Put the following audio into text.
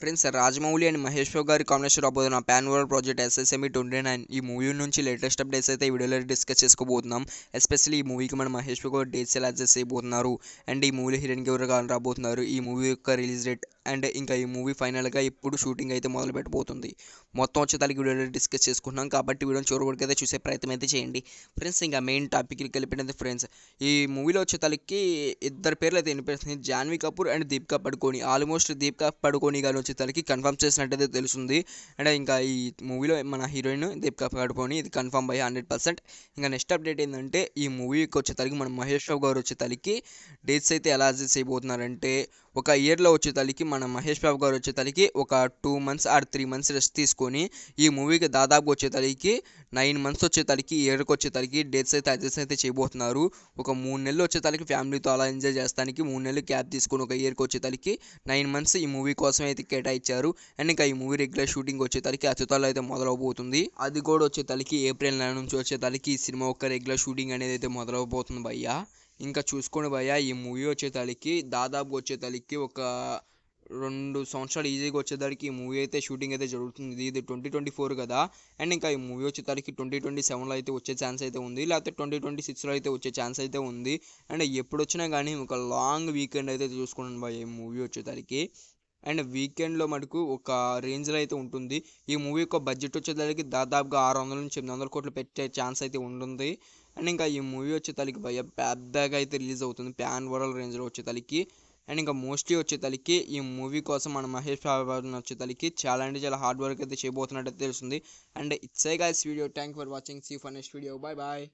friends Rajamouli and Mahesh Babu గారి combination రాబోతున్న pan world project SSMB twenty nine ఈ మూవీ నుంచి లేటెస్ట్ అప్డేట్స్ అయితే ఈ వీడియోలో డిస్కస్ చేసుకోబోతున్నాం ఎస్పెషల్లీ ఈ మూవీకి మన మహేష్ బాబు డేట్స్ ఎలా అడ్జస్ట్ అండ్ ఈ మూవీలో హీరోయిన్ ఎవరు రాబోతున్నారు ఈ మూవీ యొక్క రిలీజ్ డేట్ అండ్ ఇంకా ఈ మూవీ ఫైనల్గా ఇప్పుడు షూటింగ్ అయితే మొదలు పెట్టబోతుంది మొత్తం వచ్చేదానికి వీడియో డిస్కస్ చేసుకున్నాం కాబట్టి వీడియోని చివరి వరకు అయితే చూసే ప్రయత్నం అయితే చేయండి ఫ్రెండ్స్ ఇంకా మెయిన్ టాపిక్కి కలిపినది ఫ్రెండ్స్ ఈ మూవీలో తలకి ఇద్దరు పేర్లు అయితే వినిపిస్తుంది జాన్వీ కపూర్ అండ్ దీపికా పడుకోని ఆల్మోస్ట్ దీపికా పడుకోని గారు తలకి కన్ఫర్మ్ చేసినట్టయితే తెలుస్తుంది అండ్ ఇంకా ఈ మూవీలో మన హీరోయిన్ దీపికా పడుకోని ఇది కన్ఫర్మ్ బై హండ్రెడ్ పర్సెంట్ ఇంకా నెక్స్ట్ అప్డేట్ ఏంటంటే ఈ మూవీకి వచ్చే తలకి మన మహేష్ రావు గారు వచ్చే తలకి డేట్స్ అయితే ఎలా అయిపోతున్నారంటే ఒక ఇయర్లో వచ్చేతలికి మన మహేష్ బాబు గారు వచ్చేతలికి ఒక two months or three months rest తీసుకొని ఈ మూవీకి దాదాపు వచ్చేతలికి నైన్ మంత్స్ వచ్చేతలికి ఇయర్కి వచ్చేతలికి డేట్స్ అయితే అడ్జస్ట్ అయితే చేయబోతున్నారు ఒక మూడు నెలలు వచ్చేతలికి ఫ్యామిలీతో అలా ఎంజాయ్ చేస్తానికి మూడు నెలలు క్యాప్ తీసుకొని ఒక ఇయర్కి వచ్చేతలికి నైన్ మంత్స్ ఈ మూవీ కోసం అయితే కేటాయించారు అండ్ ఇంకా ఈ మూవీ రెగ్యులర్ షూటింగ్ వచ్చేతలికి అత్యుతాలు అయితే మొదలవబోతుంది అది కూడా వచ్చేతలికి ఏప్రిల్ నెల నుంచి వచ్చేతలికి ఈ సినిమా ఒక రెగ్యులర్ షూటింగ్ అనేది అయితే మొదలవబోతుంది భయ్యా ఇంకా చూసుకోండి భయ్య ఈ మూవీ వచ్చేసరికి దాదాపు వచ్చేసరికి ఒక రెండు సంవత్సరాలు ఈజీగా వచ్చేసరికి ఈ మూవీ అయితే షూటింగ్ అయితే జరుగుతుంది ఇది ట్వంటీ ట్వంటీ ఫోర్ కదా అండ్ ఇంకా ఈ మూవీ వచ్చేసరికి ట్వంటీ ట్వంటీ సెవెన్లో అయితే వచ్చే ఛాన్స్ అయితే ఉంది లేకపోతే ట్వంటీ ట్వంటీ సిక్స్లో అయితే వచ్చే ఛాన్స్ అయితే ఉంది అండ్ ఎప్పుడు వచ్చినా కానీ ఒక లాంగ్ వీకెండ్ అయితే చూసుకున్నాను భయ్య ఈ మూవీ వచ్చేసరికి అండ్ వీకెండ్లో మనకు ఒక రేంజ్లో అయితే ఉంటుంది ఈ మూవీ యొక్క బడ్జెట్ వచ్చేసరికి దాదాపుగా ఆరు వందల నుంచి ఎనిమిది వందల కోట్లు పెట్టే ఛాన్స్ అయితే ఉంటుంది అండ్ ఇంకా ఈ మూవీ తలకి భయ పెద్దగా అయితే రిలీజ్ అవుతుంది ప్యాన్ వరల్డ్ రేంజ్లో తలకి అండ్ ఇంకా మోస్ట్లీ తలకి ఈ మూవీ కోసం మన మహేష్ బాబు తలకి చాలా అంటే చాలా హార్డ్ వర్క్ అయితే చేయబోతున్నట్టు తెలుస్తుంది and a guys video thank for watching see for next video bye bye